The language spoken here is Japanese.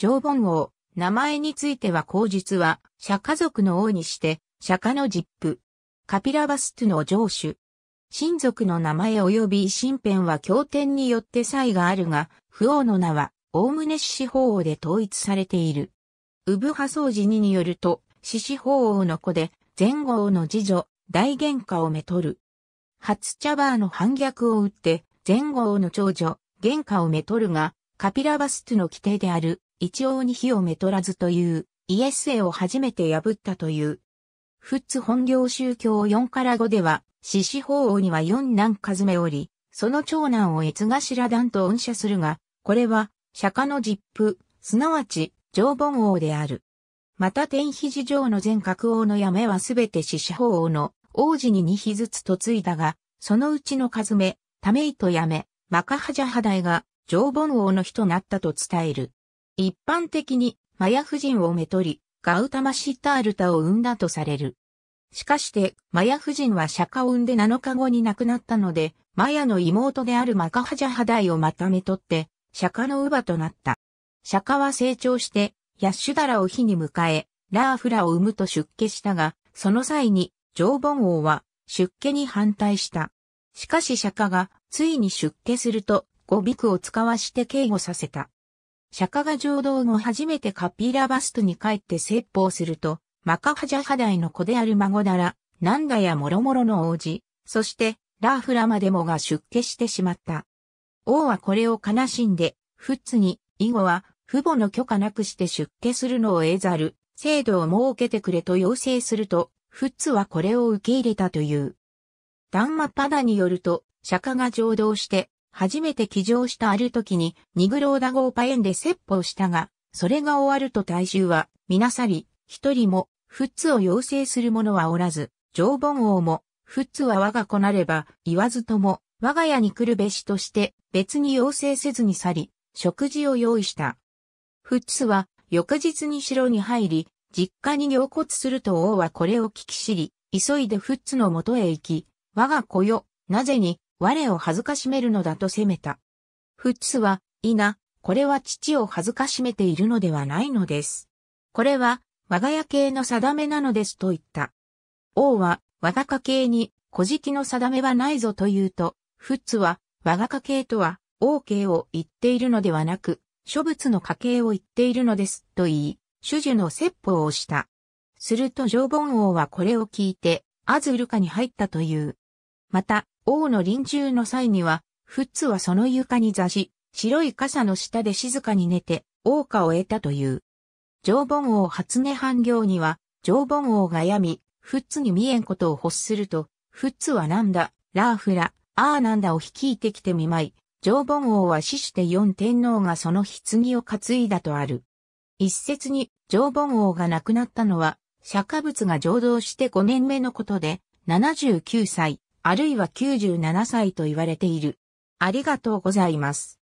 常盆王、名前については口述は、釈迦族の王にして、釈迦の実父。カピラバストゥの上主。親族の名前及び身辺は経典によって差異があるが、不王の名は、おおむね獅子法王で統一されている。ウブハソウジニによると、獅子法王の子で、前後の次女、大玄嘩をめとる。初茶バーの反逆を打って、前後の長女、玄嘩をめとるが、カピラバストゥの規定である、一応に火をめとらずという、イエス絵を初めて破ったという。フッツ本領宗教4から5では、獅子法王には四男数めおり、その長男を越頭団と恩赦するが、これは、釈迦の実父、すなわち、常盆王である。また天肘城の全格王の嫁はすべて獅子法王の王子に2匹ずつ嫁いだが、そのうちの数め、ためいとやめ、マカハジャハダイが常盆王の日となったと伝える。一般的にマヤ夫人をめとり、ガウタマ・シッタールタを生んだとされる。しかして、マヤ夫人は釈迦を生んで7日後に亡くなったので、マヤの妹であるマカハジャハダイをまためとって、釈迦の乳母となった。釈迦は成長して、ヤッシュダラを火に迎え、ラーフラを生むと出家したが、その際に、ジョーボン王は出家に反対した。しかし釈迦が、ついに出家すると、ゴビクを使わして警護させた。釈迦が浄土後初めてカピーラバストに帰って説法すると、マカハジャハダイの子である孫なら、ナンダや諸々の王子、そしてラーフラマでもが出家してしまった。王はこれを悲しんで、フッツに、以後は父母の許可なくして出家するのを得ざる、制度を設けてくれと要請すると、フッツはこれを受け入れたという。ダンマパダによると、釈迦が浄土して、初めて騎乗したある時に、ニグローダゴーパエンで説法したが、それが終わると大衆は、みなさり、一人も、フッツを要請する者はおらず、常盆王も、フッツは我が子なれば、言わずとも、我が家に来るべしとして、別に要請せずに去り、食事を用意した。フッツは、翌日に城に入り、実家に凝骨すると王はこれを聞き知り、急いでフッツの元へ行き、我が子よ、なぜに、我を恥ずかしめるのだと責めた。フッツは、いな、これは父を恥ずかしめているのではないのです。これは、我が家系の定めなのですと言った。王は、我が家系に、古事記の定めはないぞと言うと、フッツは、我が家系とは、王系を言っているのではなく、諸仏の家系を言っているのです、と言い、主樹の説法をした。すると常盆王はこれを聞いて、アズルカに入ったという。また、王の臨終の際には、フッツはその床に座し、白い傘の下で静かに寝て、王家を得たという。常盆王初音半行には、常盆王が病み、フッツに見えんことを欲すると、フッツはなんだ、ラーフラ、アーなんだを率いてきてみまい、常盆王は死して四天皇がその棺を担いだとある。一説に、常盆王が亡くなったのは、釈迦仏が浄土して五年目のことで、79歳、あるいは97歳と言われている。ありがとうございます。